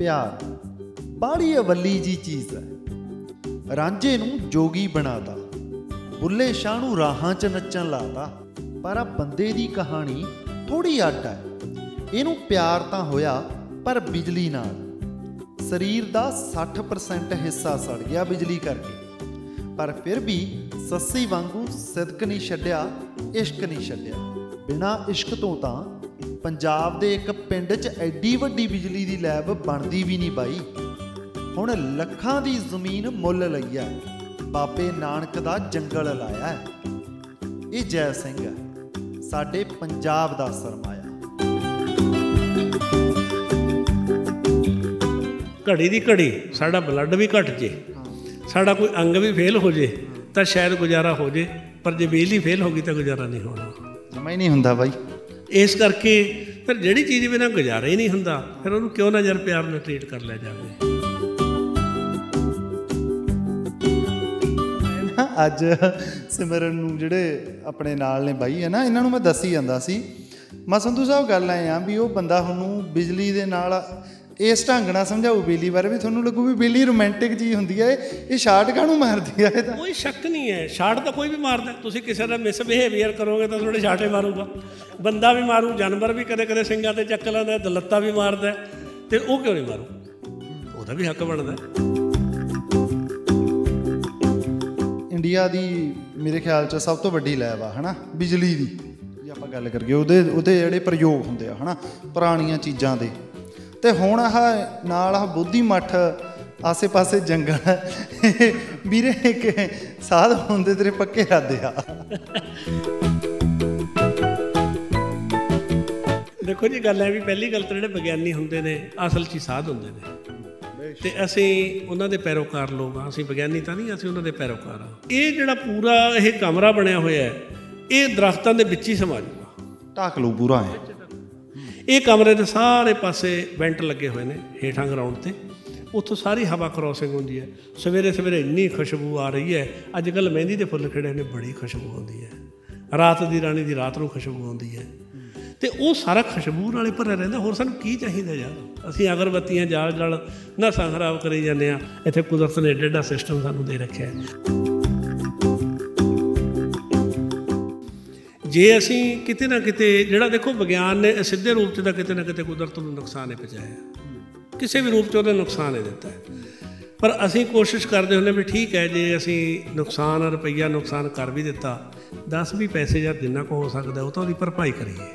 ਪਿਆਰ ਬਾੜੀ ਅਵੱਲੀ ਜੀ ਚੀਜ਼ ਹੈ ਰਾਂਝੇ ਨੂੰ ਜੋਗੀ ਬਣਾਤਾ ਬੁੱਲੇ ਸ਼ਾਹ ਨੂੰ ਰਾਹਾਂ 'ਚ ਨੱਚਣ ਲਾਦਾ ਪਰ ਆ ਬੰਦੇ ਦੀ ਕਹਾਣੀ ਥੋੜੀ ਅੱਡ ਹੈ ਇਹਨੂੰ ਪਿਆਰ ਤਾਂ ਹੋਇਆ ਪਰ ਬਿਜਲੀ ਨਾਲ ਸਰੀਰ ਦਾ 60% ਹਿੱਸਾ ਸੜ ਗਿਆ ਬਿਜਲੀ ਕਰਕੇ ਪਰ ਫਿਰ ਵੀ ਸੱਸੀ ਵਾਂਗੂ ਸਦਕ ਨਹੀਂ ਛੱਡਿਆ ਇਸ਼ਕ ਨਹੀਂ ਛੱਡਿਆ ਬਿਨਾ ਇਸ਼ਕ ਤੋਂ ਤਾਂ ਪੰਜਾਬ ਦੇ ਇੱਕ ਪਿੰਡ 'ਚ ਐਡੀ ਵੱਡੀ ਬਿਜਲੀ ਦੀ ਲੈਬ ਬਣਦੀ ਵੀ ਨਹੀਂ ਬਾਈ ਹੁਣ ਲੱਖਾਂ ਦੀ ਜ਼ਮੀਨ ਮੁੱਲ ਲਈ ਆ ਬਾਬੇ ਨਾਨਕ ਦਾ ਜੰਗਲ ਲਾਇਆ ਇਹ ਜੈ ਸਿੰਘ ਹੈ ਸਾਡੇ ਪੰਜਾਬ ਦਾ ਸਰਮਾਇਆ ਘੜੀ ਦੀ ਘੜੀ ਸਾਡਾ ਬਲੱਡ ਵੀ ਘਟ ਜੇ ਸਾਡਾ ਕੋਈ ਅੰਗ ਵੀ ਫੇਲ ਹੋ ਜੇ ਤਾਂ ਸ਼ਾਇਦ ਗੁਜ਼ਾਰਾ ਹੋ ਜੇ ਪਰ ਜੇ ਬਿਜਲੀ ਫੇਲ ਹੋ ਗਈ ਤਾਂ ਗੁਜ਼ਾਰਾ ਨਹੀਂ ਹੋਣਾ ਸਮਝ ਨਹੀਂ ਹੁੰਦਾ ਬਾਈ ਇਸ ਕਰਕੇ ਫਿਰ ਜਿਹੜੀ ਚੀਜ਼ ਬਿਨਾ ਗੁਜ਼ਾਰਾ ਹੀ ਨਹੀਂ ਹੁੰਦਾ ਫਿਰ ਉਹਨੂੰ ਕਿਉਂ ਨਾ ਜਰ ਪਿਆਰ ਨਾਲ ਟ੍ਰੀਟ ਕਰ ਲਿਆ ਜਾਵੇ ਅੱਜ ਸਿਮਰਨ ਨੂੰ ਜਿਹੜੇ ਆਪਣੇ ਨਾਲ ਨੇ ਬਾਈ ਹੈ ਨਾ ਇਹਨਾਂ ਨੂੰ ਮੈਂ ਦੱਸੀ ਜਾਂਦਾ ਸੀ ਮਾ ਸੰਧੂ ਸਾਹਿਬ ਗੱਲ ਆਏ ਆ ਵੀ ਉਹ ਬੰਦਾ ਹੁਣ ਬਿਜਲੀ ਦੇ ਨਾਲ ਇਸ ਢੰਗ ਨਾਲ ਸਮਝਾਉ ਬੇਲੀ ਬਾਰੇ ਵੀ ਤੁਹਾਨੂੰ ਲੱਗੂ ਵੀ ਬੇਲੀ ਰੋਮਾਂਟਿਕ ਜੀ ਹੁੰਦੀ ਹੈ ਇਹ ਸ਼ਾਟ ਕਾਹਨੂੰ ਮਾਰਦੀ ਹੈ ਇਹ ਤਾਂ ਕੋਈ ਸ਼ੱਕ ਨਹੀਂ ਹੈ ਸ਼ਾਟ ਤਾਂ ਕੋਈ ਵੀ ਮਾਰਦਾ ਤੁਸੀਂ ਕਿਸੇ ਦਾ ਮਿਸ ਬਿਹੇਵੀਅਰ ਕਰੋਗੇ ਤਾਂ ਥੋੜੇ ਸ਼ਾਟੇ ਮਾਰੂਗਾ ਬੰਦਾ ਵੀ ਮਾਰੂ ਜਾਨਵਰ ਵੀ ਕਦੇ ਕਦੇ ਸਿੰਘਾਂ ਤੇ ਚੱਕ ਲੈਂਦਾ ਦਲੱਤਾ ਵੀ ਮਾਰਦਾ ਤੇ ਉਹ ਕਿਉਂ ਨਹੀਂ ਮਾਰੂ ਉਹਦਾ ਵੀ ਹੱਕ ਬਣਦਾ ਇੰਡੀਆ ਦੀ ਮੇਰੇ ਖਿਆਲ 'ਚ ਸਭ ਤੋਂ ਵੱਡੀ ਲੈਬ ਆ ਹਨਾ ਬਿਜਲੀ ਦੀ ਜੇ ਆਪਾਂ ਗੱਲ ਕਰੀਏ ਉਹਦੇ ਉਹਦੇ ਜਿਹੜੇ ਪ੍ਰਯੋਗ ਹੁੰਦੇ ਆ ਹਨਾ ਪੁਰਾਣੀਆਂ ਚੀਜ਼ਾਂ ਦੇ ਤੇ ਹੁਣ ਆ ਨਾਲ ਆ ਬੁੱਧੀ ਮੱਠ ਆਸੇ-ਪਾਸੇ ਜੰਗਲ ਵੀਰੇ ਇੱਕ ਸਾਧ ਹੁੰਦੇ ਤੇਰੇ ਪੱਕੇ ਰਾਦੇ ਆ ਦੇਖੋ ਜੀ ਗੱਲ ਐ ਵੀ ਪਹਿਲੀ ਗੱਲ ਤਾਂ ਜਿਹੜੇ ਵਿਗਿਆਨੀ ਹੁੰਦੇ ਨੇ ਅਸਲ 'ਚ ਸਾਧ ਹੁੰਦੇ ਨੇ ਤੇ ਅਸੀਂ ਉਹਨਾਂ ਦੇ ਪੈਰੋਕਾਰ ਲੋਕ ਆ ਅਸੀਂ ਵਿਗਿਆਨੀ ਤਾਂ ਨਹੀਂ ਅਸੀਂ ਉਹਨਾਂ ਦੇ ਪੈਰੋਕਾਰ ਆ ਇਹ ਜਿਹੜਾ ਪੂਰਾ ਇਹ ਕਮਰਾ ਬਣਿਆ ਹੋਇਆ ਹੈ ਇਹ ਦਰਖਤਾਂ ਦੇ ਵਿੱਚ ਹੀ ਸਮਾ ਜੂਗਾ ਢਾਕ ਲੂ ਪੂਰਾ ਹੈ ਇਹ ਕਮਰੇ ਦੇ ਸਾਰੇ ਪਾਸੇ ਵੈਂਟ ਲੱਗੇ ਹੋਏ ਨੇ ਹੇਠਾਂ ਗਰਾਊਂਡ ਤੇ ਉੱਥੋਂ ਸਾਰੀ ਹਵਾ ਕ੍ਰੋਸਿੰਗ ਹੁੰਦੀ ਹੈ ਸਵੇਰੇ ਸਵੇਰੇ ਇੰਨੀ ਖੁਸ਼ਬੂ ਆ ਰਹੀ ਹੈ ਅੱਜ ਕੱਲ ਮਹਿੰਦੀ ਦੇ ਫੁੱਲ ਖਿੜੇ ਨੇ ਬੜੀ ਖੁਸ਼ਬੂ ਆਉਂਦੀ ਹੈ ਰਾਤ ਦੀ ਰਾਣੀ ਦੀ ਰਾਤ ਨੂੰ ਖੁਸ਼ਬੂ ਆਉਂਦੀ ਹੈ ਤੇ ਉਹ ਸਾਰਾ ਖੁਸ਼ਬੂ ਨਾਲੇ ਭਰਿਆ ਰਹਿੰਦਾ ਹੋਰ ਸਾਨੂੰ ਕੀ ਚਾਹੀਦਾ ਯਾਰ ਅਸੀਂ ਅਗਰਬੱਤੀਆਂ ਜਾਲ ਜਾਲ ਨਸਾਂ ਖਰਾਬ ਕਰੀ ਜਾਂਦੇ ਆ ਇੱਥੇ ਕੁਦਰਤ ਨੇ ਡੇਡਾ ਸਿਸਟਮ ਸਾਨੂੰ ਦੇ ਰੱਖਿਆ ਹੈ ਜੇ ਅਸੀਂ ਕਿਤੇ ਨਾ ਕਿਤੇ ਜਿਹੜਾ ਦੇਖੋ ਵਿਗਿਆਨ ਨੇ ਸਿੱਧੇ ਰੂਪ 'ਚ ਤਾਂ ਕਿਤੇ ਨਾ ਕਿਤੇ ਕੁਦਰਤ ਨੂੰ ਨੁਕਸਾਨ ਹੀ ਪਹੁੰਚਾਇਆ ਕਿਸੇ ਵੀ ਰੂਪ 'ਚ ਉਹਦੇ ਨੁਕਸਾਨ ਹੀ ਦਿੱਤਾ ਪਰ ਅਸੀਂ ਕੋਸ਼ਿਸ਼ ਕਰਦੇ ਹੁੰਦੇ ਵੀ ਠੀਕ ਹੈ ਜੇ ਅਸੀਂ ਨੁਕਸਾਨ ਰੁਪਈਆ ਨੁਕਸਾਨ ਕਰ ਵੀ ਦਿੱਤਾ 10 ਵੀ ਪੈਸੇ ਜਾਂ ਜਿੰਨਾ ਕੋ ਹੋ ਸਕਦਾ ਉਹ ਤਾਂ ਉਹਦੀ ਭਰਪਾਈ ਕਰੀਏ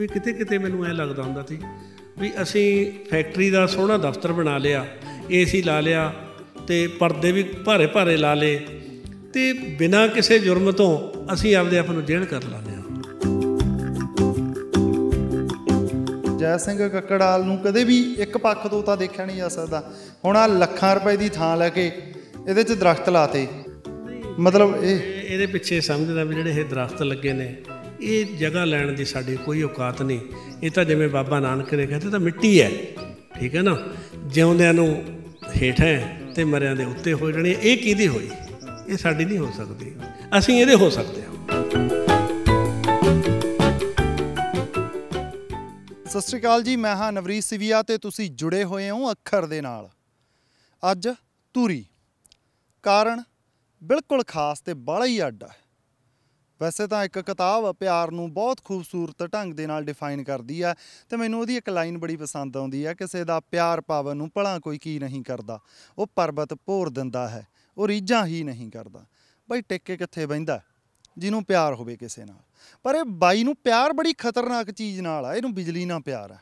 ਵੀ ਕਿਤੇ ਕਿਤੇ ਮੈਨੂੰ ਐ ਲੱਗਦਾ ਹੁੰਦਾ ਸੀ ਵੀ ਅਸੀਂ ਫੈਕਟਰੀ ਦਾ ਸੋਹਣਾ ਦਫ਼ਤਰ ਬਣਾ ਲਿਆ ਏਸੀ ਲਾ ਲਿਆ ਤੇ ਪਰਦੇ ਵੀ ਭਾਰੇ ਭਾਰੇ ਲਾ ਲਏ ਤੇ ਬਿਨਾ ਕਿਸੇ ਜੁਰਮ ਤੋਂ ਅਸੀਂ ਆਪਦੇ ਆਪ ਨੂੰ ਜੇਲ੍ਹ ਕਰ ਲਾਂਦੇ ਹਾਂ ਜੈ ਸਿੰਘ ਕੱਕੜਾਲ ਨੂੰ ਕਦੇ ਵੀ ਇੱਕ ਪੱਖ ਤੋਂ ਤਾਂ ਦੇਖਿਆ ਨਹੀਂ ਜਾ ਸਕਦਾ ਹੁਣ ਆ ਲੱਖਾਂ ਰੁਪਏ ਦੀ ਥਾਂ ਲੈ ਕੇ ਇਹਦੇ 'ਚ ਦਰਖਤ ਲਾਤੇ ਮਤਲਬ ਇਹ ਇਹਦੇ ਪਿੱਛੇ ਸਮਝਦਾ ਵੀ ਜਿਹੜੇ ਇਹ ਦਰਖਤ ਲੱਗੇ ਨੇ ਇਹ ਜਗ੍ਹਾ ਲੈਣ ਦੀ ਸਾਡੀ ਕੋਈ ਔਕਾਤ ਨਹੀਂ ਇਹ ਤਾਂ ਜਿਵੇਂ ਬਾਬਾ ਨਾਨਕ ਨੇ ਕਹਿੰਦੇ ਤਾਂ ਮਿੱਟੀ ਹੈ ਠੀਕ ਹੈ ਨਾ ਜਿਉਂਦਿਆਂ ਨੂੰ ਹੇਠਾਂ ਤੇ ਮਰਿਆਂ ਦੇ ਉੱਤੇ ਹੋ ਜਾਣੀ ਇਹ ਕਿਹਦੀ ਹੋਈ ਇਹ ਸਾਡੀ ਨਹੀਂ ਹੋ ਸਕਦੀ ਅਸੀਂ ਇਹਦੇ ਹੋ ਸਕਦੇ ਹਾਂ ਸਤਿ ਸ਼੍ਰੀ ਅਕਾਲ ਜੀ ਮੈਂ ਹਾਂ ਨਵਰੀਤ ਸਿਵਿਆ ਤੇ ਤੁਸੀਂ ਜੁੜੇ ਹੋਏ ਹੋ ਅੱਖਰ ਦੇ ਨਾਲ ਅੱਜ ਤੂਰੀ ਕਾਰਨ ਬਿਲਕੁਲ ਖਾਸ ਤੇ ਬੜਾ ਹੀ ਅੱਡ ਹੈ ਵੈਸੇ ਤਾਂ ਇੱਕ ਕਿਤਾਬ ਪਿਆਰ ਨੂੰ ਬਹੁਤ ਖੂਬਸੂਰਤ ਢੰਗ ਦੇ ਨਾਲ ਡਿਫਾਈਨ ਕਰਦੀ ਆ ਤੇ ਮੈਨੂੰ ਉਹਦੀ ਇੱਕ ਲਾਈਨ ਬੜੀ ਪਸੰਦ ਆਉਂਦੀ ਆ ਕਿਸੇ ਦਾ ਪਿਆਰ ਪਾਵਨ ਨੂੰ ਭਲਾ ਕੋਈ ਕੀ ਨਹੀਂ ਕਰਦਾ ਉਹ ਪਰਬਤ ਭੋਰ ਦਿੰਦਾ ਹੈ ਉਹ ਰੀਝਾਂ ਹੀ ਨਹੀਂ ਕਰਦਾ ਬਾਈ ਟਿੱਕੇ ਕਿੱਥੇ ਬੈਂਦਾ ਜਿਹਨੂੰ ਪਿਆਰ ਹੋਵੇ ਕਿਸੇ ਨਾਲ ਪਰ ਇਹ ਬਾਈ ਨੂੰ ਪਿਆਰ ਬੜੀ ਖਤਰਨਾਕ ਚੀਜ਼ ਨਾਲ ਆ ਇਹਨੂੰ ਬਿਜਲੀ ਨਾਲ ਪਿਆਰ ਆ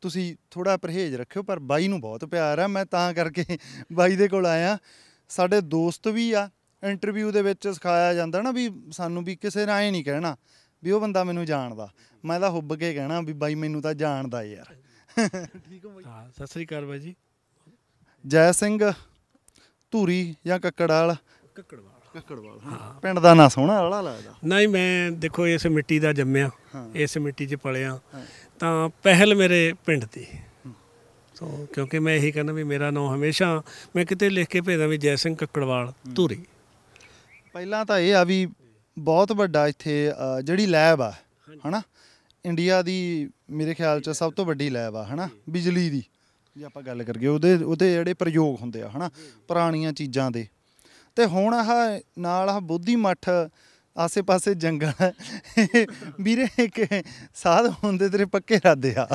ਤੁਸੀਂ ਥੋੜਾ ਪਰਹੇਜ਼ ਰੱਖਿਓ ਪਰ ਬਾਈ ਨੂੰ ਬਹੁਤ ਪਿਆਰ ਆ ਮੈਂ ਤਾਂ ਕਰਕੇ ਬਾਈ ਦੇ ਕੋਲ ਆਇਆ ਸਾਡੇ ਦੋਸਤ ਵੀ ਆ ਇੰਟਰਵਿਊ ਦੇ ਵਿੱਚ ਸਿਖਾਇਆ ਜਾਂਦਾ ਨਾ ਵੀ ਸਾਨੂੰ ਵੀ ਕਿਸੇ ਨਾਲ ਐ ਨਹੀਂ ਕਹਿਣਾ ਵੀ ਉਹ ਬੰਦਾ ਮੈਨੂੰ ਜਾਣਦਾ ਮੈਂ ਤਾਂ ਹੁੱਬ ਕੇ ਕਹਿਣਾ ਵੀ ਬਾਈ ਮੈਨੂੰ ਤਾਂ ਜਾਣਦਾ ਯਾਰ ਠੀਕ ਹੋ ਬਾਈ ਹਾਂ ਸਤਿ ਸ੍ਰੀ ਅਕਾਲ ਬਾਈ ਜੀ ਜੈ ਸਿੰਘ ਧੂਰੀ ਜਾਂ ਕੱਕੜਾਲ ਕੱਕੜਵਾਲ ਕੱਕੜਵਾਲ ਹਾਂ ਪਿੰਡ ਦਾ ਨਾਂ ਸੋਹਣਾ ਵਾਲਾ ਲੱਗਦਾ ਨਹੀਂ ਮੈਂ ਦੇਖੋ ਇਸ ਮਿੱਟੀ ਦਾ ਜੰਮਿਆ ਇਸ ਮਿੱਟੀ 'ਚ ਪਲਿਆ ਤਾਂ ਪਹਿਲ ਮੇਰੇ ਪਿੰਡ ਦੀ ਸੋ ਕਿਉਂਕਿ ਮੈਂ ਇਹੀ ਕਹਿੰਦਾ ਵੀ ਮੇਰਾ ਨਾਮ ਹਮੇਸ਼ਾ ਮੈਂ ਕਿਤੇ ਲਿਖ ਕੇ ਭੇਜਦਾ ਵੀ ਜੈ ਸਿੰਘ ਕੱਕੜਵਾਲ ਧੂਰੀ ਪਹਿਲਾਂ ਤਾਂ ਇਹ ਆ ਵੀ ਬਹੁਤ ਵੱਡਾ ਇੱਥੇ ਜਿਹੜੀ ਲੈਬ ਆ ਹਨਾ ਇੰਡੀਆ ਦੀ ਮੇਰੇ ਖਿਆਲ 'ਚ ਸਭ ਤੋਂ ਵੱਡੀ ਲੈਬ ਆ ਹਨਾ ਬਿਜਲੀ ਦੀ ਜੇ ਆਪਾਂ ਗੱਲ ਕਰੀਏ ਉਹਦੇ ਉਹਦੇ ਜਿਹੜੇ ਪ੍ਰਯੋਗ ਹੁੰਦੇ ਆ ਹਨਾ ਪੁਰਾਣੀਆਂ ਚੀਜ਼ਾਂ ਦੇ ਤੇ ਹੁਣ ਆਹ ਨਾਲ ਆਹ ਬੋਧੀ ਮੱਠ ਆਸੇ-ਪਾਸੇ ਜੰਗਲ ਵੀਰੇ ਇੱਕ ਸਾਧ ਹੁੰਦੇ ਤੇਰੇ ਪੱਕੇ ਰਾਦੇ ਆ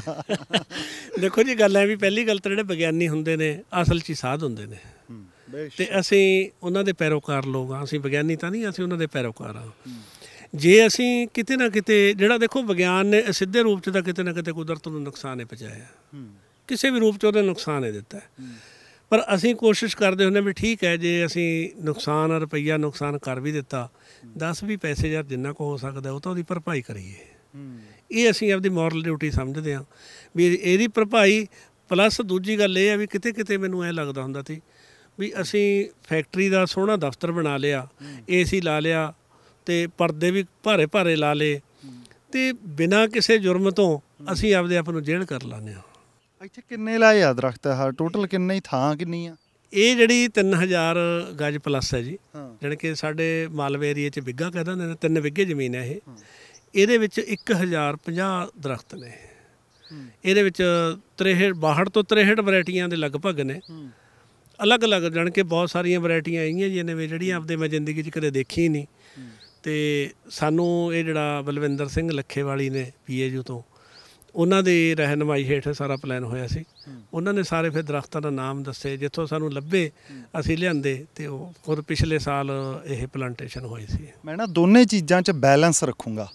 ਦੇਖੋ ਜੀ ਗੱਲ ਐ ਵੀ ਪਹਿਲੀ ਗੱਲ ਤਾਂ ਜਿਹੜੇ ਵਿਗਿਆਨੀ ਹੁੰਦੇ ਨੇ ਅਸਲ 'ਚ ਸਾਧ ਹੁੰਦੇ ਨੇ ਤੇ ਅਸੀਂ ਉਹਨਾਂ ਦੇ ਪੈਰੋਕਾਰ ਲੋਕ ਆ ਅਸੀਂ ਵਿਗਿਆਨੀ ਤਾਂ ਨਹੀਂ ਅਸੀਂ ਉਹਨਾਂ ਦੇ ਪੈਰੋਕਾਰ ਆ ਜੇ ਅਸੀਂ ਕਿਤੇ ਨਾ ਕਿਤੇ ਜਿਹੜਾ ਦੇਖੋ ਵਿਗਿਆਨ ਨੇ ਸਿੱਧੇ ਰੂਪ 'ਚ ਤਾਂ ਕਿਤੇ ਨਾ ਕਿਤੇ ਕੁਦਰਤ ਨੂੰ ਨੁਕਸਾਨ ਹੀ ਪਹੁੰਚਾਇਆ ਕਿਸੇ ਵੀ ਰੂਪ 'ਚ ਉਹਦੇ ਨੁਕਸਾਨ ਹੀ ਦਿੱਤਾ ਪਰ ਅਸੀਂ ਕੋਸ਼ਿਸ਼ ਕਰਦੇ ਹੁੰਦੇ ਵੀ ਠੀਕ ਹੈ ਜੇ ਅਸੀਂ ਨੁਕਸਾਨ ਰੁਪਈਆ ਨੁਕਸਾਨ ਕਰ ਵੀ ਦਿੱਤਾ 10 ਵੀ ਪੈਸੇ ਜਾਂ ਜਿੰਨਾ ਕੋ ਹੋ ਸਕਦਾ ਉਹ ਤਾਂ ਉਹਦੀ ਭਰਪਾਈ ਕਰੀਏ ਇਹ ਅਸੀਂ ਆਪਦੀ ਮੋਰਲ ਡਿਊਟੀ ਸਮਝਦੇ ਹਾਂ ਵੀ ਇਹਦੀ ਭਰਪਾਈ ਪਲੱਸ ਦੂਜੀ ਗੱਲ ਇਹ ਹੈ ਵੀ ਕਿਤੇ ਕਿਤੇ ਮੈਨੂੰ ਐ ਲੱਗਦਾ ਹੁੰਦਾ ਸੀ ਵੀ ਅਸੀਂ ਫੈਕਟਰੀ ਦਾ ਸੋਹਣਾ ਦਫ਼ਤਰ ਬਣਾ ਲਿਆ ਏਸੀ ਲਾ ਲਿਆ ਤੇ ਪਰਦੇ ਵੀ ਭਾਰੇ ਭਾਰੇ ਲਾ ਲੇ ਤੇ ਬਿਨਾਂ ਕਿਸੇ ਜੁਰਮ ਤੋਂ ਅਸੀਂ ਆਪਦੇ ਆਪ ਨੂੰ ਜੇਲ੍ਹ ਕਰ ਲਾਨੇ ਆ ਇੱਥੇ ਕਿੰਨੇ ਲਾਏ ਆ ਦਰਖਤ ਹਰ ਟੋਟਲ ਕਿੰਨੇ ਹੀ ਥਾਂ ਕਿੰਨੀ ਆ ਇਹ ਜਿਹੜੀ 3000 ਗਜ ਪਲੱਸ ਹੈ ਜੀ ਜਿਹੜੇ ਕਿ ਸਾਡੇ ਮਾਲਵੇ ਏਰੀਆ ਚ ਵਿੱਗਾ ਕਹਿੰਦਾ ਨੇ ਤਿੰਨ ਵਿੱਗੇ ਜ਼ਮੀਨ ਹੈ ਇਹ ਇਹਦੇ ਵਿੱਚ 1050 ਦਰਖਤ ਨੇ ਇਹਦੇ ਵਿੱਚ 63 62 ਤੋਂ 63 ਵੈਰਾਈਟੀਆਂ ਦੇ ਲਗਭਗ ਨੇ ਅਲੱਗ-ਅਲੱਗ ਜਣ ਕੇ ਬਹੁਤ ਸਾਰੀਆਂ ਵੈਰਾਈਟੀਆਂ ਆਈਆਂ ਜਿਹਨੇ ਵੀ ਜਿਹੜੀਆਂ ਆਪਦੇ ਮੈਂ ਜ਼ਿੰਦਗੀ 'ਚ ਕਦੇ ਦੇਖੀ ਨਹੀਂ ਤੇ ਸਾਨੂੰ ਇਹ ਜਿਹੜਾ ਬਲਵਿੰਦਰ ਸਿੰਘ ਲੱਖੇਵਾਲੀ ਨੇ ਪੀਏਯੂ ਤੋਂ ਉਹਨਾਂ ਦੀ ਰਹਿਨਮਾਈ ਹੇਠ ਸਾਰਾ ਪਲਾਨ ਹੋਇਆ ਸੀ ਉਹਨਾਂ ਨੇ ਸਾਰੇ ਫਿਰ ਦਰਖਤਾਂ ਦਾ ਨਾਮ ਦੱਸੇ ਜਿੱਥੋਂ ਸਾਨੂੰ ਲੱਭੇ ਅਸੀਂ ਲਿਆਂਦੇ ਤੇ ਉਹ ਹੋਰ ਪਿਛਲੇ ਸਾਲ ਇਹ ਪਲਾਂਟੇਸ਼ਨ ਹੋਈ ਸੀ ਮੈਂ ਨਾ ਦੋਨੇ ਚੀਜ਼ਾਂ 'ਚ ਬੈਲੈਂਸ ਰੱਖੂੰਗਾ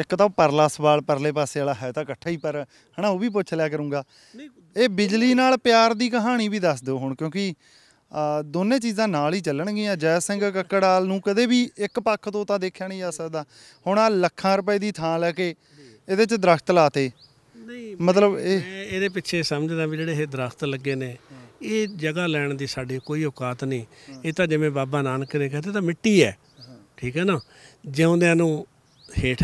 ਇੱਕ ਤਾਂ ਪਰਲਾ ਸਵਾਲ ਪਰਲੇ ਪਾਸੇ ਵਾਲਾ ਹੈ ਤਾਂ ਇਕੱਠਾ ਹੀ ਪਰ ਹਨਾ ਉਹ ਵੀ ਪੁੱਛ ਲਿਆ ਕਰੂੰਗਾ ਇਹ ਬਿਜਲੀ ਨਾਲ ਪਿਆਰ ਦੀ ਕਹਾਣੀ ਵੀ ਦੱਸ ਦਿਓ ਹੁਣ ਕਿਉਂਕਿ ਦੋਨੇ ਚੀਜ਼ਾਂ ਨਾਲ ਹੀ ਚੱਲਣਗੀਆਂ ਜੈ ਸਿੰਘ ਕੱਕੜਾਲ ਨੂੰ ਕਦੇ ਵੀ ਇੱਕ ਪੱਖ ਤੋਂ ਤਾਂ ਦੇਖਿਆ ਨਹੀਂ ਜਾ ਸਕਦਾ ਹੁਣ ਆ ਲੱਖਾਂ ਰੁਪਏ ਦੀ ਥਾਂ ਲੈ ਕੇ ਇਹਦੇ 'ਚ ਦਰਖਤ ਲਾਤੇ ਨਹੀਂ ਮਤਲਬ ਇਹ ਇਹਦੇ ਪਿੱਛੇ ਸਮਝਦਾ ਵੀ ਜਿਹੜੇ ਇਹ ਦਰਖਤ ਲੱਗੇ ਨੇ ਇਹ ਜਗ੍ਹਾ ਲੈਣ ਦੀ ਸਾਡੇ ਕੋਈ ਔਕਾਤ ਨਹੀਂ ਇਹ ਤਾਂ ਜਿਵੇਂ ਬਾਬਾ ਨਾਨਕ ਨੇ ਕਹਿੰਦੇ ਤਾਂ ਮਿੱਟੀ ਹੈ ਠੀਕ ਹੈ ਨਾ ਜਿਉਂਦਿਆਂ ਨੂੰ ਹੈ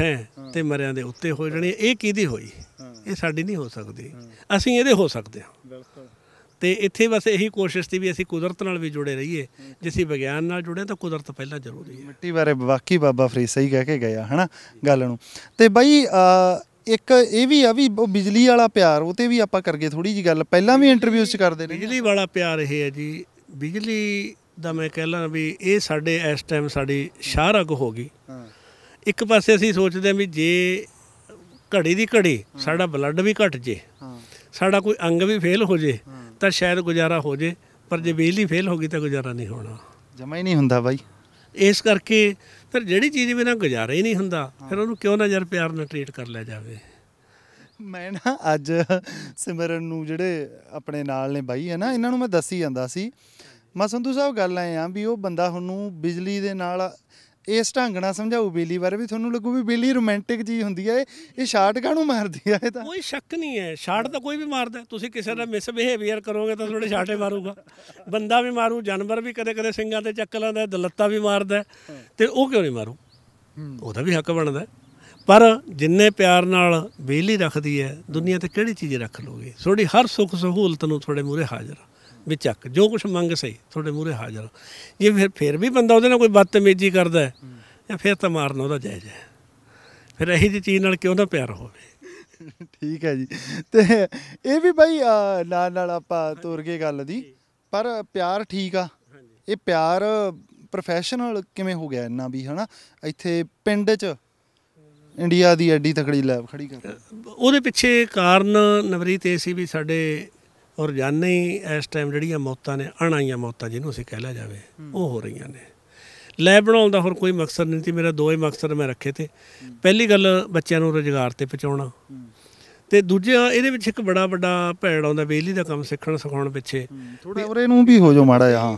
ਤੇ ਮਰਿਆਂ ਦੇ ਉੱਤੇ ਹੋ ਜਾਣੀ ਇਹ ਕਿਹਦੀ ਹੋਈ ਇਹ ਸਾਡੀ ਨਹੀਂ ਹੋ ਸਕਦੀ ਅਸੀਂ ਇਹਦੇ ਹੋ ਸਕਦੇ ਹਾਂ ਤੇ ਇੱਥੇ ਬਸ ਇਹੀ ਕੋਸ਼ਿਸ਼ ਸੀ ਵੀ ਅਸੀਂ ਕੁਦਰਤ ਨਾਲ ਵੀ ਜੁੜੇ ਰਹੀਏ ਜੇ ਅਸੀਂ ਵਿਗਿਆਨ ਨਾਲ ਜੁੜੇ ਤਾਂ ਕੁਦਰਤ ਪਹਿਲਾਂ ਜ਼ਰੂਰੀ ਹੈ ਮਿੱਟੀ ਬਾਰੇ ਵਾਕੀ ਬਾਬਾ ਫਰੀਦ ਸਹੀ ਕਹਿ ਕੇ ਗਿਆ ਹਨਾ ਗੱਲ ਨੂੰ ਤੇ ਬਾਈ ਇੱਕ ਇਹ ਵੀ ਆ ਵੀ ਉਹ ਬਿਜਲੀ ਵਾਲਾ ਪਿਆਰ ਉਹ ਤੇ ਵੀ ਆਪਾਂ ਕਰਗੇ ਥੋੜੀ ਜੀ ਗੱਲ ਪਹਿਲਾਂ ਵੀ ਇੰਟਰਵਿਊਸ ਚ ਕਰਦੇ ਨੇ ਬਿਜਲੀ ਵਾਲਾ ਪਿਆਰ ਇਹ ਹੈ ਜੀ ਬਿਜਲੀ ਦਾ ਮੈਂ ਕਹਿ ਲਾਂ ਵੀ ਇਹ ਸਾਡੇ ਇਸ ਟਾਈਮ ਸਾਡੀ ਸ਼ਾਹਰਗ ਹੋ ਗਈ ਇੱਕ ਪਾਸੇ ਅਸੀਂ ਸੋਚਦੇ ਹਾਂ ਵੀ ਜੇ ਘੜੀ ਦੀ ਘੜੀ ਸਾਡਾ ਬਲੱਡ ਵੀ ਘਟ ਜੇ ਸਾਡਾ ਕੋਈ ਅੰਗ ਵੀ ਫੇਲ ਹੋ ਜੇ ਤਾਂ ਸ਼ਾਇਦ ਗੁਜ਼ਾਰਾ ਹੋ ਜੇ ਪਰ ਜੇ ਬਿਜਲੀ ਫੇਲ ਹੋ ਗਈ ਤਾਂ ਗੁਜ਼ਾਰਾ ਨਹੀਂ ਹੋਣਾ ਜਮਾ ਹੀ ਨਹੀਂ ਹੁੰਦਾ ਬਾਈ ਇਸ ਕਰਕੇ ਫਿਰ ਜਿਹੜੀ ਚੀਜ਼ ਬਿਨਾ ਗੁਜ਼ਾਰਾ ਹੀ ਨਹੀਂ ਹੁੰਦਾ ਫਿਰ ਉਹਨੂੰ ਕਿਉਂ ਨਾ ਯਾਰ ਪਿਆਰ ਨਾਲ ਟ੍ਰੀਟ ਕਰ ਲਿਆ ਜਾਵੇ ਮੈਂ ਨਾ ਅੱਜ ਸਿਮਰਨ ਨੂੰ ਜਿਹੜੇ ਆਪਣੇ ਨਾਲ ਨੇ ਬਾਈ ਹੈ ਨਾ ਇਹਨਾਂ ਨੂੰ ਮੈਂ ਦੱਸੀ ਜਾਂਦਾ ਸੀ ਮਾ ਸੰਧੂ ਸਾਹਿਬ ਗੱਲ ਆਏ ਆ ਵੀ ਉਹ ਬੰਦਾ ਹੁਣ ਨੂੰ ਬਿਜਲੀ ਦੇ ਨਾਲ ਇਸ ਢੰਗ ਨਾਲ ਸਮਝਾਉ ਬੇਲੀ ਬਾਰੇ ਵੀ ਤੁਹਾਨੂੰ ਲੱਗੂ ਵੀ ਬੇਲੀ ਰੋਮਾਂਟਿਕ ਜੀ ਹੁੰਦੀ ਹੈ ਇਹ ਸ਼ਾਟ ਕਾਹਨੂੰ ਮਾਰਦੀ ਹੈ ਇਹ ਤਾਂ ਕੋਈ ਸ਼ੱਕ ਨਹੀਂ ਹੈ ਸ਼ਾਟ ਤਾਂ ਕੋਈ ਵੀ ਮਾਰਦਾ ਤੁਸੀਂ ਕਿਸੇ ਦਾ ਬਿਹੇਵੀਅਰ ਕਰੋਗੇ ਤਾਂ ਤੁਹਾਡੇ ਸ਼ਾਟੇ ਮਾਰੂਗਾ ਬੰਦਾ ਵੀ ਮਾਰੂ ਜਾਨਵਰ ਵੀ ਕਦੇ ਕਦੇ ਸਿੰਘਾਂ ਤੇ ਚੱਕ ਲਾਂਦਾ ਦਲੱਤਾ ਵੀ ਮਾਰਦਾ ਤੇ ਉਹ ਕਿਉਂ ਨਹੀਂ ਮਾਰੂ ਉਹਦਾ ਵੀ ਹੱਕ ਬਣਦਾ ਪਰ ਜਿੰਨੇ ਪਿਆਰ ਨਾਲ ਬੇਲੀ ਰੱਖਦੀ ਹੈ ਦੁਨੀਆ ਤੇ ਕਿਹੜੀ ਚੀਜ਼ ਰੱਖ ਲੋਗੇ ਤੁਹਾਡੀ ਹਰ ਸੁੱਖ ਸਹੂਲਤ ਨੂੰ ਤੁਹਾਡੇ ਮੂਰੇ ਹਾਜ਼ਰ ਵੀ ਚੱਕ ਜੋ ਕੁਝ ਮੰਗ ਸਹੀ ਤੁਹਾਡੇ ਮੂਹਰੇ ਹਾਜ਼ਰ ਜੇ ਫਿਰ ਫਿਰ ਵੀ ਬੰਦਾ ਉਹਦੇ ਨਾਲ ਕੋਈ ਬਦਤਮੀਜ਼ੀ ਕਰਦਾ ਹੈ ਜਾਂ ਫਿਰ ਤਾਂ ਮਾਰਨਾ ਉਹਦਾ ਜਾਇਜ਼ ਹੈ ਫਿਰ ਇਹੀ ਜੀ ਚੀਜ਼ ਨਾਲ ਕਿਉਂ ਨਾ ਪਿਆਰ ਹੋਵੇ ਠੀਕ ਹੈ ਜੀ ਤੇ ਇਹ ਵੀ ਬਾਈ ਨਾਲ ਨਾਲ ਆਪਾਂ ਤੁਰ ਕੇ ਗੱਲ ਦੀ ਪਰ ਪਿਆਰ ਠੀਕ ਆ ਇਹ ਪਿਆਰ ਪ੍ਰੋਫੈਸ਼ਨਲ ਕਿਵੇਂ ਹੋ ਗਿਆ ਇੰਨਾ ਵੀ ਹਨਾ ਇੱਥੇ ਪਿੰਡ 'ਚ ਇੰਡੀਆ ਦੀ ਐਡੀ ਤਕੜੀ ਲੈਬ ਖੜੀ ਕਰ ਉਹਦੇ ਪਿੱਛੇ ਕਾਰਨ ਨਵਰੀਤ ਇਹ ਸੀ ਵੀ ਸਾਡੇ ਔਰ ਜਾਣੇ ਹੀ ਇਸ ਟਾਈਮ ਜਿਹੜੀਆਂ ਮੌਤਾਂ ਨੇ ਅਣਾਈਆਂ ਮੌਤਾਂ ਜਿਹਨੂੰ ਅਸੀਂ ਕਹਿ ਲਿਆ ਜਾਵੇ ਉਹ ਹੋ ਰਹੀਆਂ ਨੇ ਲੈ ਬਣਾਉਣ ਦਾ ਹੋਰ ਕੋਈ ਮਕਸਦ ਨਹੀਂ ਸੀ ਮੇਰਾ ਦੋ ਹੀ ਮਕਸਦ ਮੈਂ ਰੱਖੇ ਤੇ ਪਹਿਲੀ ਗੱਲ ਬੱਚਿਆਂ ਨੂੰ ਰੋਜ਼ਗਾਰ ਤੇ ਪਹੁੰਚਾਉਣਾ ਤੇ ਦੂਜਾ ਇਹਦੇ ਵਿੱਚ ਇੱਕ ਬੜਾ ਵੱਡਾ ਭੈੜ ਆਉਂਦਾ ਬੇਲੀ ਦਾ ਕੰਮ ਸਿੱਖਣ ਸਿਖਾਉਣ ਪਿੱਛੇ ਥੋੜਾ ਹੋਰ ਇਹਨੂੰ ਵੀ ਹੋ ਜਾ ਮਾੜਾ ਹਾਂ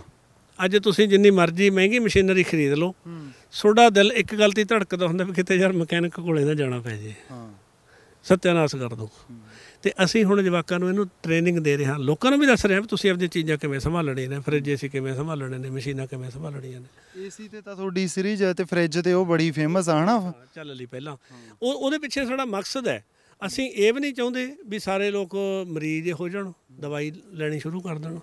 ਅੱਜ ਤੁਸੀਂ ਜਿੰਨੀ ਮਰਜ਼ੀ ਮਹਿੰਗੀ ਮਸ਼ੀਨਰੀ ਖਰੀਦ ਲਓ ਛੋੜਾ ਦਿਲ ਇੱਕ ਗੱਲ ਤੇ ਧੜਕਦਾ ਹੁੰਦਾ ਵੀ ਕਿਤੇ ਯਾਰ ਮਕੈਨਿਕ ਕੋਲੇ ਨਾ ਜਾਣਾ ਪੈ ਜੇ ਹਾਂ ਸਤਿਆਨਾਸ਼ ਕਰ ਦੋ ਤੇ ਅਸੀਂ ਹੁਣ ਜਵਾਕਾਂ ਨੂੰ ਇਹਨੂੰ ਟ੍ਰੇਨਿੰਗ ਦੇ ਰਹੇ ਹਾਂ ਲੋਕਾਂ ਨੂੰ ਵੀ ਦੱਸ ਰਹੇ ਹਾਂ ਵੀ ਤੁਸੀਂ ਆਪਣੀ ਚੀਜ਼ਾਂ ਕਿਵੇਂ ਸੰਭਾਲਣੀਆਂ ਨੇ ਫ੍ਰਿਜ ਏਸੀ ਕਿਵੇਂ ਸੰਭਾਲਣੇ ਨੇ ਮਸ਼ੀਨਾਂ ਕਿਵੇਂ ਸੰਭਾਲਣੀਆਂ ਨੇ ਏਸੀ ਤੇ ਤਾਂ ਤੁਹਾਡੀ ਸੀਰੀਜ਼ ਹੈ ਤੇ ਫ੍ਰਿਜ ਤੇ ਉਹ ਬੜੀ ਫੇਮਸ ਆ ਹਨਾ ਚੱਲ ਲਈ ਪਹਿਲਾਂ ਉਹ ਉਹਦੇ ਪਿੱਛੇ ਸਾਡਾ ਮਕਸਦ ਹੈ ਅਸੀਂ ਇਹ ਵੀ ਨਹੀਂ ਚਾਹੁੰਦੇ ਵੀ ਸਾਰੇ ਲੋਕ ਮਰੀਜ਼ ਹੋ ਜਾਣ ਦਵਾਈ ਲੈਣੀ ਸ਼ੁਰੂ ਕਰ ਦੇਣ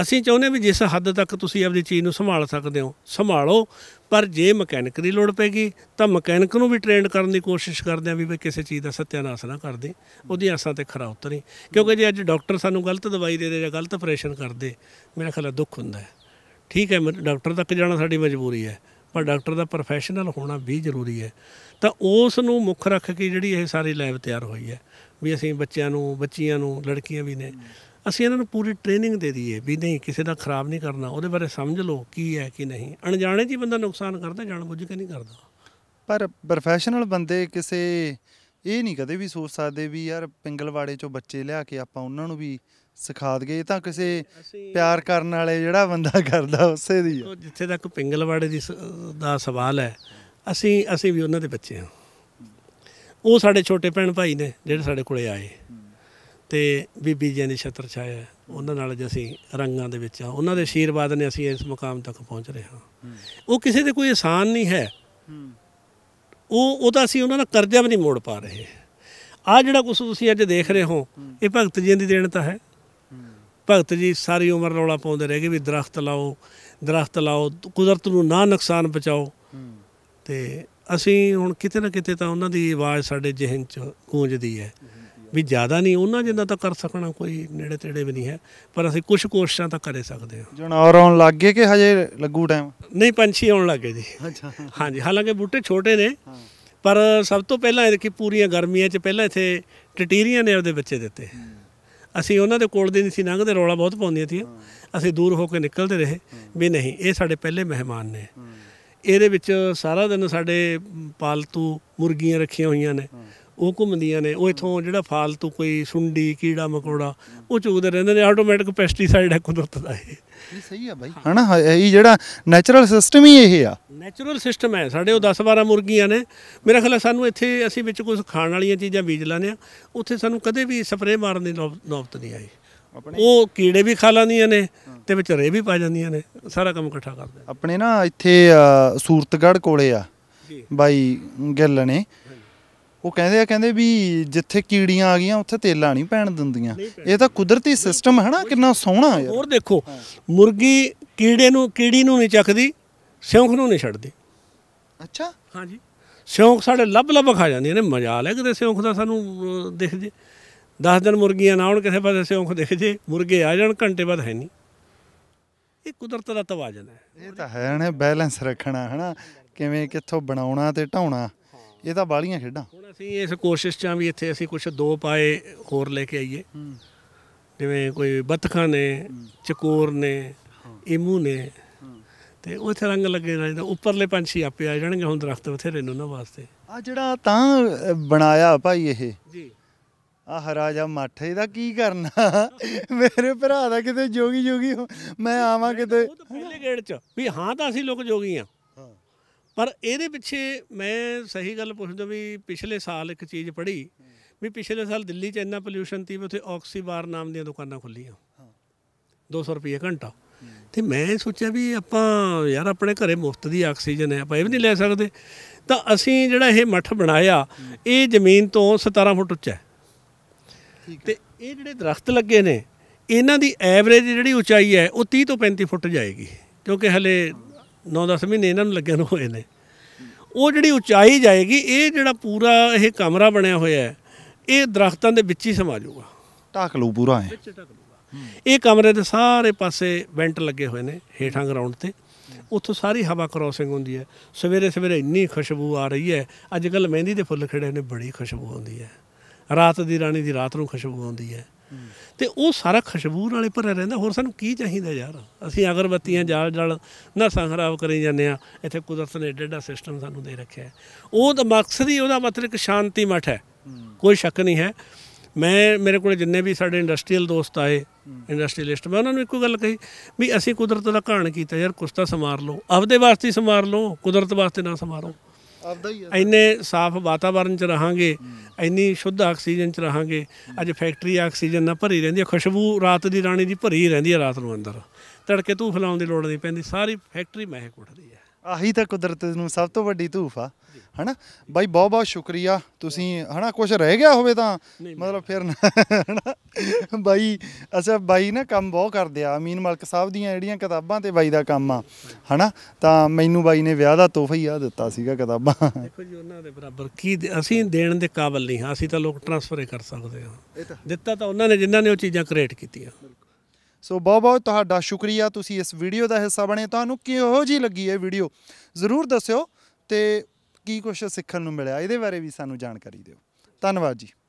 ਅਸੀਂ ਚਾਹੁੰਦੇ ਵੀ ਜਿਸ ਹੱਦ ਤੱਕ ਤੁਸੀਂ ਆਪਣੀ ਚੀਜ਼ ਨੂੰ ਸੰਭਾਲ ਸਕਦੇ ਹੋ ਸੰਭਾਲੋ ਪਰ ਜੇ ਮਕੈਨਿਕ ਦੀ ਲੋੜ ਪੈਗੀ ਤਾਂ ਮਕੈਨਿਕ ਨੂੰ ਵੀ ਟ੍ਰੇਨ ਕਰਨ ਦੀ ਕੋਸ਼ਿਸ਼ ਕਰਦੇ ਆ ਵੀ ਕਿਸੇ ਚੀਜ਼ ਦਾ ਸਤਿਆਨਾਸ਼ ਨਾ ਕਰਦੇ ਉਹਦੀ ਆਸਾਂ ਤੇ ਖਰਾ ਉਤਰੇ ਕਿਉਂਕਿ ਜੇ ਅੱਜ ਡਾਕਟਰ ਸਾਨੂੰ ਗਲਤ ਦਵਾਈ ਦੇ ਦੇ ਜਾਂ ਗਲਤ ਆਪਰੇਸ਼ਨ ਕਰਦੇ ਮੇਰਾ ਖਿਆਲ ਦੁੱਖ ਹੁੰਦਾ ਹੈ ਠੀਕ ਹੈ ਡਾਕਟਰ ਤੱਕ ਜਾਣਾ ਸਾਡੀ ਮਜਬੂਰੀ ਹੈ ਪਰ ਡਾਕਟਰ ਦਾ ਪ੍ਰੋਫੈਸ਼ਨਲ ਹੋਣਾ ਵੀ ਜ਼ਰੂਰੀ ਹੈ ਤਾਂ ਉਸ ਨੂੰ ਮੁੱਖ ਰੱਖ ਕੇ ਜਿਹੜੀ ਇਹ ਸਾਰੀ ਲੈਬ ਤਿਆਰ ਹੋਈ ਹੈ ਵੀ ਅਸੀਂ ਬੱਚਿਆਂ ਨੂੰ ਬੱਚੀਆਂ ਨੂੰ ਲੜਕੀਆਂ ਵੀ ਨੇ ਅਸੀਂ ਇਹਨਾਂ ਨੂੰ ਪੂਰੀ ਟ੍ਰੇਨਿੰਗ ਦੇ ਦਈਏ ਵੀ ਨਹੀਂ ਕਿਸੇ ਦਾ ਖਰਾਬ ਨਹੀਂ ਕਰਨਾ ਉਹਦੇ ਬਾਰੇ ਸਮਝ ਲਓ ਕੀ ਹੈ ਕੀ ਨਹੀਂ ਅਣਜਾਣੇ ਜੀ ਬੰਦਾ ਨੁਕਸਾਨ ਕਰਦਾ ਜਾਣ ਬੁੱਝ ਕੇ ਨਹੀਂ ਕਰਦਾ ਪਰ ਪ੍ਰੋਫੈਸ਼ਨਲ ਬੰਦੇ ਕਿਸੇ ਇਹ ਨਹੀਂ ਕਦੇ ਵੀ ਸੋਚ ਸਕਦੇ ਵੀ ਯਾਰ ਪਿੰਗਲਵਾੜੇ ਚੋਂ ਬੱਚੇ ਲਿਆ ਕੇ ਆਪਾਂ ਉਹਨਾਂ ਨੂੰ ਵੀ ਸਿਖਾ ਇਹ ਤਾਂ ਕਿਸੇ ਪਿਆਰ ਕਰਨ ਵਾਲੇ ਜਿਹੜਾ ਬੰਦਾ ਕਰਦਾ ਉਸੇ ਦੀ ਆ ਜਿੱਥੇ ਤੱਕ ਪਿੰਗਲਵਾੜੇ ਦੀ ਦਾ ਸਵਾਲ ਹੈ ਅਸੀਂ ਅਸੀਂ ਵੀ ਉਹਨਾਂ ਦੇ ਬੱਚੇ ਹਾਂ ਉਹ ਸਾਡੇ ਛੋਟੇ ਭੈਣ ਭਾਈ ਨੇ ਜਿਹੜੇ ਸਾਡੇ ਕੋਲੇ ਆਏ ਤੇ ਬੀਬੀ ਜੀ ਦੇ ਛਤਰ ਛਾਇਆ ਉਹਨਾਂ ਨਾਲ ਜੇ ਅਸੀਂ ਰੰਗਾਂ ਦੇ ਵਿੱਚ ਆ ਉਹਨਾਂ ਦੇ ਅਸ਼ੀਰਵਾਦ ਨੇ ਅਸੀਂ ਇਸ ਮੁਕਾਮ ਤੱਕ ਪਹੁੰਚ ਰਹੇ ਹਾਂ ਉਹ ਕਿਸੇ ਦੇ ਕੋਈ ਆਸਾਨ ਨਹੀਂ ਹੈ ਉਹ ਉਹਦਾ ਅਸੀਂ ਉਹਨਾਂ ਦਾ ਕਰਜ਼ਾ ਵੀ ਨਹੀਂ ਮੋੜ ਪਾ ਰਹੇ ਆ ਜਿਹੜਾ ਕੁਝ ਤੁਸੀਂ ਅੱਜ ਦੇਖ ਰਹੇ ਹੋ ਇਹ ਭਗਤ ਜੀ ਦੀ ਦੇਣ ਤਾਂ ਹੈ ਭਗਤ ਜੀ ਸਾਰੀ ਉਮਰ ਰੌਲਾ ਪਾਉਂਦੇ ਰਹੇ ਵੀ ਦਰਖਤ ਲਾਓ ਦਰਖਤ ਲਾਓ ਕੁਦਰਤ ਨੂੰ ਨਾ ਨੁਕਸਾਨ ਪਹੁੰਚਾਓ ਤੇ ਅਸੀਂ ਹੁਣ ਕਿਤੇ ਨਾ ਕਿਤੇ ਤਾਂ ਉਹਨਾਂ ਦੀ ਆਵਾਜ਼ ਸਾਡੇ ਜਿਹਨ 'ਚ ਗੂੰਜਦੀ ਹੈ ਵੀ ਜ਼ਿਆਦਾ ਨਹੀਂ ਉਹਨਾਂ ਜਿੰਨਾ ਤਾਂ ਕਰ ਸਕਣਾ ਕੋਈ ਨੇੜੇ ਤੇੜੇ ਵੀ ਨਹੀਂ ਹੈ ਪਰ ਅਸੀਂ ਕੁਝ ਕੋਸ਼ਿਸ਼ਾਂ ਤਾਂ ਕਰੇ ਸਕਦੇ ਹਾਂ ਜਨੌਰ ਆਉਣ ਲੱਗ ਗਏ ਕਿ ਹਜੇ ਲੱਗੂ ਟਾਈਮ ਨਹੀਂ ਪੰਛੀ ਆਉਣ ਲੱਗ ਗਏ ਜੀ ਅੱਛਾ ਹਾਂਜੀ ਹਾਲਾਂਕਿ ਬੂਟੇ ਛੋਟੇ ਨੇ ਪਰ ਸਭ ਤੋਂ ਪਹਿਲਾਂ ਇਹ ਦੇਖੀ ਪੂਰੀਆਂ ਗਰਮੀਆਂ 'ਚ ਪਹਿਲਾਂ ਇੱਥੇ ਟਟੀਰੀਆਂ ਨੇ ਆਪਦੇ ਬੱਚੇ ਦਿੱਤੇ ਅਸੀਂ ਉਹਨਾਂ ਦੇ ਕੋਲ ਦੇ ਨਹੀਂ ਸੀ ਲੰਘਦੇ ਰੌਲਾ ਬਹੁਤ ਪਾਉਂਦੀਆਂ ਸੀ ਅਸੀਂ ਦੂਰ ਹੋ ਕੇ ਨਿਕਲਦੇ ਰਹੇ ਵੀ ਨਹੀਂ ਇਹ ਸਾਡੇ ਪਹਿਲੇ ਮਹਿਮਾਨ ਨੇ ਇਹਦੇ ਵਿੱਚ ਸਾਰਾ ਦਿਨ ਸਾਡੇ ਪਾਲਤੂ ਮੁਰਗੀਆਂ ਰੱਖੀਆਂ ਹੋਈਆਂ ਨੇ ਉਹ ਘੁੰਮਦੀਆਂ ਨੇ ਉਹ ਇਥੋਂ ਜਿਹੜਾ ਫਾਲਤੂ ਕੋਈ ਸੁੰਡੀ ਕੀੜਾ ਮਕੋੜਾ ਉਹ ਚੁਗਦੇ ਰਹਿੰਦੇ ਨੇ ਆਟੋਮੈਟਿਕ ਪੈਸਟੀਸਾਈਡ ਹੈ ਕੁਦਰਤ ਦਾ ਇਹ ਇਹ ਸਹੀ ਆ ਬਾਈ ਹਨਾ ਇਹ ਜਿਹੜਾ ਨੈਚੁਰਲ ਸਿਸਟਮ ਹੀ ਇਹ ਆ ਨੈਚੁਰਲ ਸਿਸਟਮ ਹੈ ਸਾਡੇ ਉਹ 10-12 ਮੁਰਗੀਆਂ ਨੇ ਮੇਰੇ ਖਿਆਲ ਸਾਨੂੰ ਇੱਥੇ ਅਸੀਂ ਵਿੱਚ ਕੁਝ ਖਾਣ ਵਾਲੀਆਂ ਚੀਜ਼ਾਂ ਬੀਜ ਲਾਨੇ ਆ ਉੱਥੇ ਸਾਨੂੰ ਕਦੇ ਵੀ ਸਪਰੇਅ ਮਾਰਨ ਦੀ ਨੌਬਤ ਨਹੀਂ ਆਈ ਉਹ ਕੀੜੇ ਵੀ ਖਾ ਲੈਂਦੀਆਂ ਨੇ ਤੇ ਵਿੱਚ ਰੇ ਵੀ ਪਾ ਜਾਂਦੀਆਂ ਨੇ ਸਾਰਾ ਕੰਮ ਇਕੱਠਾ ਕਰਦੇ ਆਪਣੇ ਨਾ ਇੱਥੇ ਸੂਰਤਗੜ ਕੋਲੇ ਆ ਬਾਈ ਗਿੱਲ ਨੇ ਉਹ ਕਹਿੰਦੇ ਆ ਕਹਿੰਦੇ ਵੀ ਜਿੱਥੇ ਕੀੜੀਆਂ ਆ ਗਈਆਂ ਉੱਥੇ ਤੇਲਾ ਨਹੀਂ ਪੈਣ ਦਿੰਦੀਆਂ ਇਹ ਤਾਂ ਕੁਦਰਤੀ ਸਿਸਟਮ ਹੈ ਨਾ ਕਿੰਨਾ ਸੋਹਣਾ ਹੈ ਹੋਰ ਦੇਖੋ ਮੁਰਗੀ ਕੀੜੇ ਨੂੰ ਕੀੜੀ ਨੂੰ ਨਹੀਂ ਚੱਕਦੀ ਸਿਉਂਖ ਨੂੰ ਨਹੀਂ ਛੱਡਦੀ ਅੱਛਾ ਹਾਂਜੀ ਸਿਉਂਖ ਸਾਡੇ ਲੱਭ ਲੱਭ ਖਾ ਜਾਂਦੀਆਂ ਨੇ ਮਜਾਲ ਹੈ ਕਿਤੇ ਸਿਉਂਖ ਦਾ ਸਾਨੂੰ ਦਿਖ ਜੇ 10 ਦਿਨ ਮੁਰਗੀਆਂ ਨਾ ਆਉਣ ਕਿਸੇ ਪਾਸੇ ਸਿਉਂਖ ਦਿਖ ਜੇ ਮੁਰਗੇ ਆ ਜਾਣ ਘੰਟੇ ਬਾਅਦ ਹੈ ਨਹੀਂ ਇਹ ਕੁਦਰਤ ਦਾ ਤਵਾਜ਼ਨ ਹੈ ਇਹ ਤਾਂ ਹੈ ਨੇ ਬੈਲੈਂਸ ਰੱਖਣਾ ਹਨਾ ਕਿਵੇਂ ਕਿੱਥੋਂ ਬਣਾਉਣਾ ਤੇ ਢਾਉਣਾ ਇਹ ਤਾਂ ਬਾਲੀਆਂ ਖੇਡਾਂ ਹੁਣ ਅਸੀਂ ਇਸ ਕੋਸ਼ਿਸ਼ 'ਚ ਆ ਵੀ ਇੱਥੇ ਅਸੀਂ ਕੁਝ ਦੋ ਪਾਏ ਹੋਰ ਲੈ ਕੇ ਆਈਏ ਜਿਵੇਂ ਕੋਈ ਬਤਖਾਂ ਨੇ ਚਕੋਰ ਨੇ ਇਮੂ ਨੇ ਤੇ ਉੱਥੇ ਰੰਗ ਲੱਗੇ ਰਹਿੰਦੇ ਉੱਪਰਲੇ ਪੰਛੀ ਆਪੇ ਆ ਜਾਣਗੇ ਹੁਣ ਦਰਖਤ ਬਥੇਰੇ ਨੇ ਉਹਨਾਂ ਵਾਸਤੇ ਆ ਜਿਹੜਾ ਤਾਂ ਬਣਾਇਆ ਭਾਈ ਇਹ ਜੀ ਹਰਾ ਜਾ ਮੱਠ ਇਹਦਾ ਕੀ ਕਰਨਾ ਮੇਰੇ ਭਰਾ ਦਾ ਕਿਤੇ ਜੋਗੀ ਜੋਗੀ ਮੈਂ ਆਵਾਂ ਕਿਤੇ ਪਹਿਲੇ ਗੇੜ ਚ ਵੀ ਹਾਂ ਤਾਂ ਅਸੀਂ ਲੋਕ ਜੋਗੀ ਆ ਪਰ ਇਹਦੇ ਪਿੱਛੇ ਮੈਂ ਸਹੀ ਗੱਲ ਪੁੱਛਦਾ ਵੀ ਪਿਛਲੇ ਸਾਲ ਇੱਕ ਚੀਜ਼ ਪੜ੍ਹੀ ਵੀ ਪਿਛਲੇ ਸਾਲ ਦਿੱਲੀ 'ਚ ਇੰਨਾ ਪੋਲੂਸ਼ਨ ਸੀ ਵੀ ਉੱਥੇ ਆਕਸੀਬਾਰ ਨਾਮ ਦੀਆਂ ਦੁਕਾਨਾਂ ਖੁੱਲੀਆਂ ਹਾਂ 200 ਰੁਪਏ ਘੰਟਾ ਤੇ ਮੈਂ ਸੋਚਿਆ ਵੀ ਆਪਾਂ ਯਾਰ ਆਪਣੇ ਘਰੇ ਮੁਫਤ ਦੀ ਆਕਸੀਜਨ ਹੈ ਆਪਾਂ ਇਹ ਵੀ ਨਹੀਂ ਲੈ ਸਕਦੇ ਤਾਂ ਅਸੀਂ ਜਿਹੜਾ ਇਹ ਮੱਠ ਬਣਾਇਆ ਇਹ ਜ਼ਮੀਨ ਤੋਂ 17 ਫੁੱਟ ਉੱਚਾ ਹੈ ਤੇ ਇਹ ਜਿਹੜੇ ਦਰਖਤ ਲੱਗੇ ਨੇ ਇਹਨਾਂ ਦੀ ਐਵਰੇਜ ਜਿਹੜੀ ਉਚਾਈ ਹੈ ਉਹ 30 ਤੋਂ 35 ਫੁੱਟ ਜਾਏਗੀ ਕਿਉਂਕਿ ਹਲੇ 9-10 ਮਹੀਨੇ ਇਹਨਾਂ ਨੂੰ ਲੱਗਿਆ ਨੂੰ ਹੋਏ ਨੇ ਉਹ ਜਿਹੜੀ ਉਚਾਈ ਜਾਏਗੀ ਇਹ ਜਿਹੜਾ ਪੂਰਾ ਇਹ ਕਮਰਾ ਬਣਿਆ ਹੋਇਆ ਹੈ ਇਹ ਦਰਖਤਾਂ ਦੇ ਵਿੱਚ ਹੀ ਸਮਾ ਜਾਊਗਾ ਢੱਕ ਲੂ ਪੂਰਾ ਹੈ ਵਿੱਚ ਲੂਗਾ ਇਹ ਕਮਰੇ ਦੇ ਸਾਰੇ ਪਾਸੇ ਵੈਂਟ ਲੱਗੇ ਹੋਏ ਨੇ ਹੇਠਾਂ ਗਰਾਊਂਡ ਤੇ ਉੱਥੋਂ ਸਾਰੀ ਹਵਾ ਕ੍ਰੋਸਿੰਗ ਹੁੰਦੀ ਹੈ ਸਵੇਰੇ ਸਵੇਰੇ ਇੰਨੀ ਖੁਸ਼ਬੂ ਆ ਰਹੀ ਹੈ ਅੱਜ ਕੱਲ ਮਹਿੰਦੀ ਦੇ ਫੁੱਲ ਖਿੜੇ ਨੇ ਬੜੀ ਖੁਸ਼ਬੂ ਆਉਂਦੀ ਹੈ ਰਾਤ ਦੀ ਰਾਣੀ ਦੀ ਰਾਤ ਨੂੰ ਖੁਸ਼ਬੂ ਆਉਂਦੀ ਹੈ ਤੇ ਉਹ ਸਾਰਾ ਖੁਸ਼ਬੂ ਨਾਲੇ ਭਰਿਆ ਰਹਿੰਦਾ ਹੋਰ ਸਾਨੂੰ ਕੀ ਚਾਹੀਦਾ ਯਾਰ ਅਸੀਂ ਅਗਰਬੱਤੀਆਂ ਜਾਲ ਜਾਲ ਨਾ ਖਰਾਬ ਕਰੀ ਜਾਂਦੇ ਆ ਇੱਥੇ ਕੁਦਰਤ ਨੇ ਡੇਡਾ ਸਿਸਟਮ ਸਾਨੂੰ ਦੇ ਰੱਖਿਆ ਉਹ ਤਾਂ ਮਕਸਦ ਹੀ ਉਹਦਾ ਮਤਲਬ ਇੱਕ ਸ਼ਾਂਤੀ ਮਠ ਹੈ ਕੋਈ ਸ਼ੱਕ ਨਹੀਂ ਹੈ ਮੈਂ ਮੇਰੇ ਕੋਲ ਜਿੰਨੇ ਵੀ ਸਾਡੇ ਇੰਡਸਟਰੀਅਲ ਦੋਸਤ ਆਏ ਇੰਡਸਟਰੀਅਲਿਸਟ ਮੈਂ ਉਹਨਾਂ ਨੂੰ ਇੱਕੋ ਗੱਲ ਕਹੀ ਵੀ ਅਸੀਂ ਕੁਦਰਤ ਦਾ ਘਾਣ ਕੀਤਾ ਯਾਰ ਕੁਸਤਾ ਸਮਾਰ ਲਓ ਆਪਦੇ ਵਾਸਤੇ ਸਮਾਰ ਲਓ ਕੁਦਰਤ ਵਾਸਤੇ ਨਾ ਸਮਾਰੋ ਆਪਦਾ ਹੀ ਹੈ ਇੰਨੇ ਸਾਫ਼ ਵਾਤਾਵਰਣ 'ਚ ਰਹਾਂਗੇ ਇੰਨੀ ਸ਼ੁੱਧ ਆਕਸੀਜਨ 'ਚ ਰਹਾਂਗੇ ਅੱਜ ਫੈਕਟਰੀ ਆਕਸੀਜਨ ਨਾਲ ਭਰੀ ਰਹਿੰਦੀ ਹੈ ਖੁਸ਼ਬੂ ਰਾਤ ਦੀ ਰਾਣੀ ਦੀ ਭਰੀ ਰਹਿੰਦੀ ਹੈ ਰਾਤ ਨੂੰ ਅੰਦਰ ਤੜਕੇ ਤੂੰ ਫਲਾਉਣ ਦੀ ਲੋੜ ਨਹੀਂ ਪੈਂਦੀ ਸਾਰੀ ਫੈਕਟਰੀ ਮਹਿਕ ਉੱਠਦੀ ਹੈ ਆਹੀ ਤਾਂ ਕੁਦਰਤ ਨੂੰ ਸਭ ਤੋਂ ਵੱਡੀ ਧੂਫ ਆ ਹਨਾ ਬਾਈ ਬਹੁਤ ਬਹੁਤ ਸ਼ੁਕਰੀਆ ਤੁਸੀਂ ਹਨਾ ਕੁਝ ਰਹਿ ਗਿਆ ਹੋਵੇ ਤਾਂ ਮਤਲਬ ਫਿਰ ਹਨਾ ਬਾਈ ਅਸਾ ਬਾਈ ਨਾ ਕੰਮ ਬਹੁਤ ਕਰਦੇ ਆ ਅਮੀਨ ਮਲਕ ਸਾਹਿਬ ਦੀਆਂ ਜਿਹੜੀਆਂ ਕਿਤਾਬਾਂ ਤੇ ਬਾਈ ਦਾ ਕੰਮ ਆ ਹਨਾ ਤਾਂ ਮੈਨੂੰ ਬਾਈ ਨੇ ਵਿਆਹ ਦਾ ਤੋਹਫਾ ਹੀ ਆ ਦਿੱਤਾ ਸੀਗਾ ਕਿਤਾਬਾਂ ਦੇਖੋ ਜੀ ਉਹਨਾਂ ਦੇ ਬਰਾਬਰ ਕੀ ਅਸੀਂ ਦੇਣ ਦੇ ਕਾਬਲ ਨਹੀਂ ਹਾਂ ਅਸੀਂ ਤਾਂ ਲੋਕ ਟ੍ਰਾਂਸਫਰ ਹੀ ਕਰ ਸਕਦੇ ਹਾਂ ਦਿੱਤਾ ਤਾਂ ਉਹਨਾਂ ਨੇ ਜਿਨ੍ਹਾਂ ਨੇ ਉਹ ਚੀਜ਼ਾਂ ਕ੍ਰੀਏਟ ਕੀਤੀਆਂ ਸੋ ਬਹੁਤ ਬਹੁਤ ਤੁਹਾਡਾ ਸ਼ੁਕਰੀਆ ਤੁਸੀਂ ਇਸ ਵੀਡੀਓ ਦਾ ਹਿੱਸਾ ਬਣੇ ਤੁਹਾਨੂੰ ਕਿਹੋ ਜੀ ਲੱਗੀ ਇਹ ਵੀਡੀਓ ਜ਼ਰੂਰ ਦੱਸਿਓ ਤੇ ਕੀ ਕੁਝ ਸਿੱਖਣ ਨੂੰ ਮਿਲਿਆ ਇਹਦੇ ਬਾਰੇ ਵੀ ਸਾਨੂੰ ਜਾਣਕਾਰੀ ਦਿਓ ਧੰਨਵਾਦ ਜੀ